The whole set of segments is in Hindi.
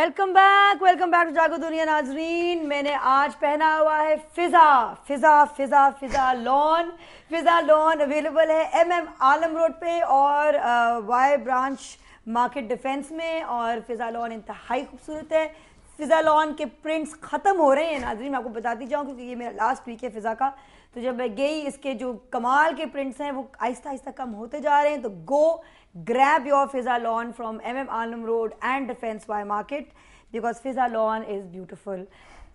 Welcome back welcome back to Jaago Duniya नाजरीन मैंने आज पहना हुआ है Fiza Fiza Fiza Fiza lawn Fiza lawn available है एम एम आलम रोड पे और वाई ब्रांच मार्केट डिफेंस में और फिज़ा लॉन इंतहाई खूबसूरत है फ़िज़ालॉन के प्रिंट्स ख़त्म हो रहे हैं नाजरी मैं आपको बताती जाऊँ क्योंकि ये मेरा लास्ट वीक है फ़िज़ा का तो जब मैं गई इसके जो कमाल के प्रिंट्स हैं वो आहिस्ता आहिस्ता कम होते जा रहे हैं तो go grab your Fiza lawn from M M Alam road and defence Y market because Fiza lawn is beautiful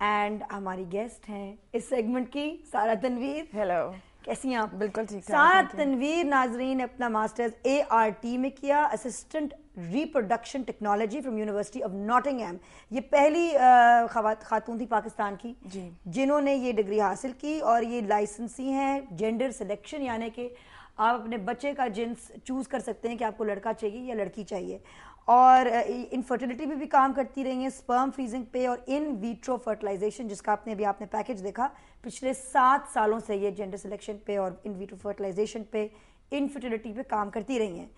and हमारी गेस्ट हैं इस सेगमेंट की सारा तनवीर हेलो कैसी हैं आप बिल्कुल ठीक साथ तनवीर नाजरीन ने अपना मास्टर्स ए आर टी में किया assistant reproduction technology from university of Nottingham ये पहली खातून थी पाकिस्तान की जिन्होंने ये डिग्री हासिल की और ये लाइसेंसी हैं जेंडर सिलेक्शन यानी कि आप अपने बच्चे का जिन्स चूज़ कर सकते हैं कि आपको लड़का चाहिए या लड़की चाहिए और इनफर्टिलिटी पे भी काम करती रही हैं स्पर्म फ्रीजिंग पे और इन वीट्रो फर्टिलाइजेशन जिसका आपने अभी आपने पैकेज देखा पिछले सात सालों से ये जेंडर सिलेक्शन पे और इन वीट्रो फर्टिलाइजेशन पे इनफर्टिलिटी पे काम करती रही हैं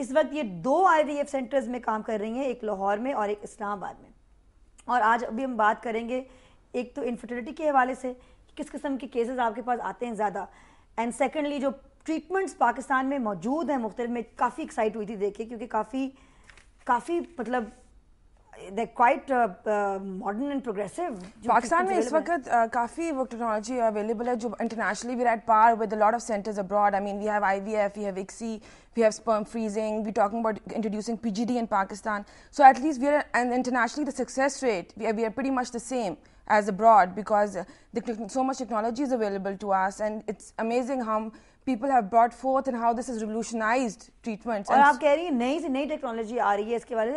इस वक्त ये दो आई सेंटर्स में काम कर रही हैं एक लाहौर में और एक इस्लामाबाद में और आज अभी हम बात करेंगे एक तो इनफर्टिलिटी के हवाले से कि किस किस्म के केसेस आपके पास आते हैं ज़्यादा एंड सेकेंडली जो ट्रीटमेंट्स पाकिस्तान में मौजूद हैं मुख्तल में काफ़ी एक्साइट हुई थी देखे क्योंकि काफ़ी काफ़ी मतलब quite modern and progressive Pakistan में इस वक्त uh, काफ़ी वो टेक्नोलॉजी अवेलेबल है जो internationally we at par with lot of centres abroad I mean we have I V F we have ICSI we have sperm freezing, we're talking about introducing PGD in Pakistan. So at least we are, internationally the success rate, we are pretty much the same. as abroad because the, so much technology is available to us and it's amazing how people have brought forth and how this has revolutionized treatments. और आप कह रही हैं नई से नई टेक्नोलॉजी आ रही है इसके बारे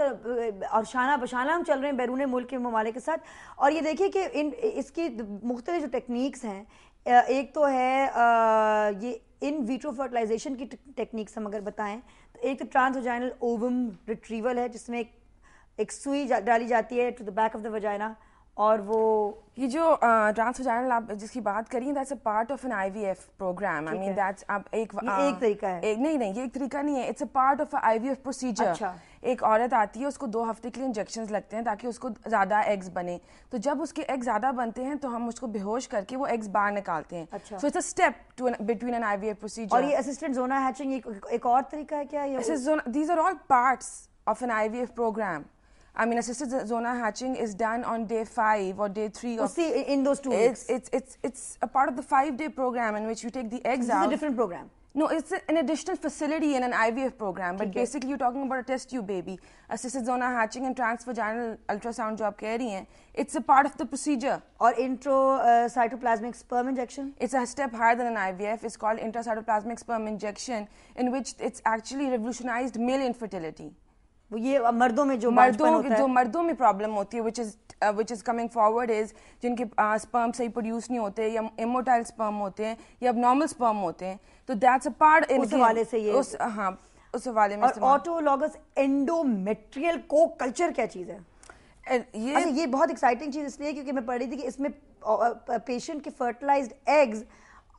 में और शाना बशाना हम चल रहे हैं बैरून मुल्क के ममालिक के साथ और ये देखिए कि इन इसकी मुख्तलि जो टेक्निक्स हैं एक तो है ये इन वीट्रो फर्टिलाइजेशन की टेक्निक्स हम अगर बताएं तो एक तो ट्रांसवजाइनल ओवम रिट्रीवल है जिसमें एक, एक सुई जा, डाली जाती है to the back of the vagina और वो ये जो ट्रांस वजाइनल आप जिसकी बात करी that's a part of an IVF programme I mean that's आप एक आ, एक तरीका है एक नहीं नहीं ये एक तरीका नहीं है it's a part of IVF procedure एक औरत आती है उसको दो हफ्ते के लिए इंजेक्शन लगते हैं ताकि उसको ज़्यादा एग्स बने तो जब उसके एग ज़्यादा बनते हैं तो हम उसको बेहोश करके वो एग्स बाहर निकालते हैं so it's a step to between an IVF procedure और ये असिस्टेंट जोना हैचिंग एक, एक और तरीका है क्या ये these are all parts of an IVF programme I mean, assisted zona hatching is done on day five or day three. Or oh, see, in those two it's, weeks. It's, it's, it's a part of the five-day program in which you take the eggs this out. a different program. No, it's an additional facility in an IVF program, but okay. basically you're talking about a test tube baby. Assisted zona hatching and transvaginal ultrasound job carrying. It's a part of the procedure. Or intro uh, cytoplasmic sperm injection? It's a step higher than an IVF. It's called intracytoplasmic sperm injection, in which it's actually revolutionized male infertility. ये मर्दों में जो मर्दों होता है। जो मर्दों में प्रॉब्लम होती है which is which is coming forward is जिनके स्पर्म uh, सही प्रोड्यूस नहीं होते या इमोटाइल स्पर्म होते हैं या अब नॉर्मल स्पर्म होते हैं तो दैट्स अ पार्ट उस हवाले से ये उस हाँ उस हवाले में ऑटोलॉगस एंडोमेट्रियल को कल्चर क्या चीज़ है ये अच्छा, ये बहुत एक्साइटिंग चीज़ इसलिए क्योंकि मैं पढ़ रही थी कि इसमें पेशेंट uh, uh, के fertilised eggs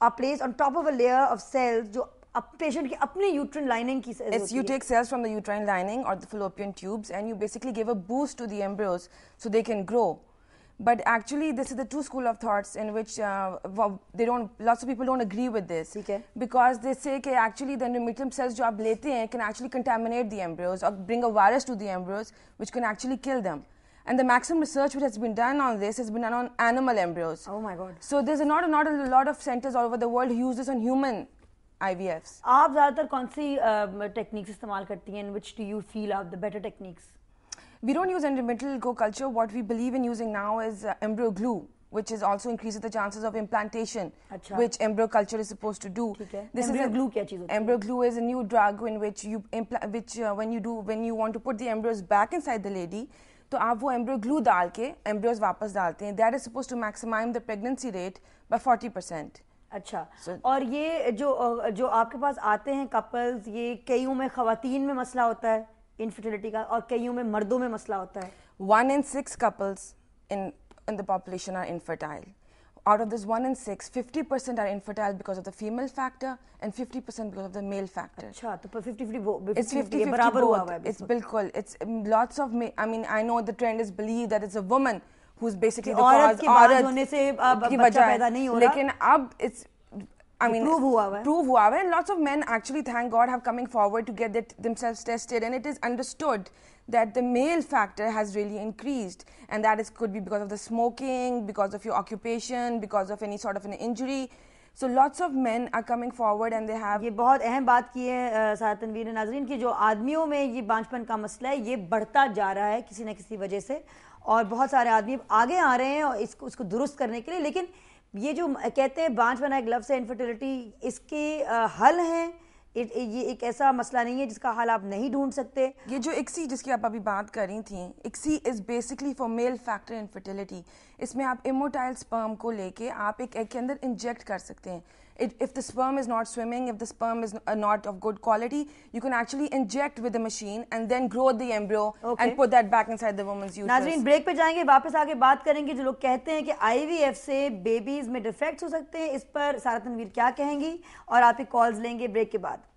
are place on top of a layer of cells जो पेशेंट की अपनी यूट्रन लाइनिंग की it's you take cells from the uterine lining fallopian tubes and you basically give a boost to the embryos so they can grow but actually this is the two school of thoughts in which uh, they don't lots of people don't agree with this okay. because they say that actually the endometrium cells jo aap lete can actually contaminate the embryos or bring a virus to the embryos which can actually kill them and the maximum research which has been done on this has been done on animal embryos. Oh my god. So there's a not, not a lot of centers all over the world who use this on human IVFs. आप ज्यादातर कौन सी टेक्निक्स इस्तेमाल करती हैं which do you feel are the better techniques we don't use एंडल go culture what we believe in using now is embryo glue which is also increases the chances of implantation, Achha. which embryo culture is supposed to do. This embryo is a, glue क्या चीज़ Embryo glue is a new drug in which you impl- which uh, when you do when you want to put the embryos back inside the lady. to aap wo embryo glue डाल के एम्ब्रियोज वापस डालते हैं that is suppose to maximise the pregnancy rate by 40 percent अच्छा और ये जो जो आपके पास आते हैं कपल्स ये कई में खातन में मसला होता है इनफर्टिलिटी का और कई में मर्दों में मसला होता है one in six couples in in the population are infertile out of this one in six fifty percent are infertile because of the female factor and fifty percent because of the male factor अच्छा तो फिफ्टी फिफ्टी इट्स फिफ्टी बराबर हुआ है इट्स बिल्कुल it's lots of may I mean I know the trend is believe that is a woman who's basically the औरत के बाद होने से की बच्चा पैदा नहीं हो रहा लेकिन अब इट्स I mean, prove हुआ है. Prove हुआ है, and lots of men actually, thank God, have coming forward to get that themselves tested, and it is understood that the male factor has really increased, and that is could be because of the smoking, because of your occupation, because of any sort of an injury. So lots of man are coming forward and they have ये बहुत अहम बात की है सारा तनवीर नाजरीन की जो आदमियों में ये बांझपन का मसला है ये बढ़ता जा रहा है किसी न किसी वजह से और बहुत सारे आदमी आगे आ रहे हैं और इसको उसको दुरुस्त करने के लिए लेकिन ये जो कहते हैं बांझपना एक लफ्स है इनफर्टिलिटी इसके हल हैं ये एक ऐसा मसला नहीं है जिसका हाल आप नहीं ढूंढ सकते ये जो इक्सी जिसकी आप अभी बात कर रही थी ICSI is basically for male factor infertility इसमें आप इमोटाइल स्पर्म को लेके आप एक एग के अंदर इंजेक्ट कर सकते हैं It, if the sperm is not swimming, if the sperm is not of good quality, you can actually inject with the machine and then grow the embryo okay. and put that back inside the woman's uterus. नाजरीन ब्रेक पे जाएंगे वापस आके बात करेंगे जो लोग कहते हैं कि आईवीएफ से बेबीज में डिफेक्ट्स हो सकते हैं इस पर सारा तनवीर क्या कहेंगी और आप ही कॉल्स लेंगे ब्रेक के बाद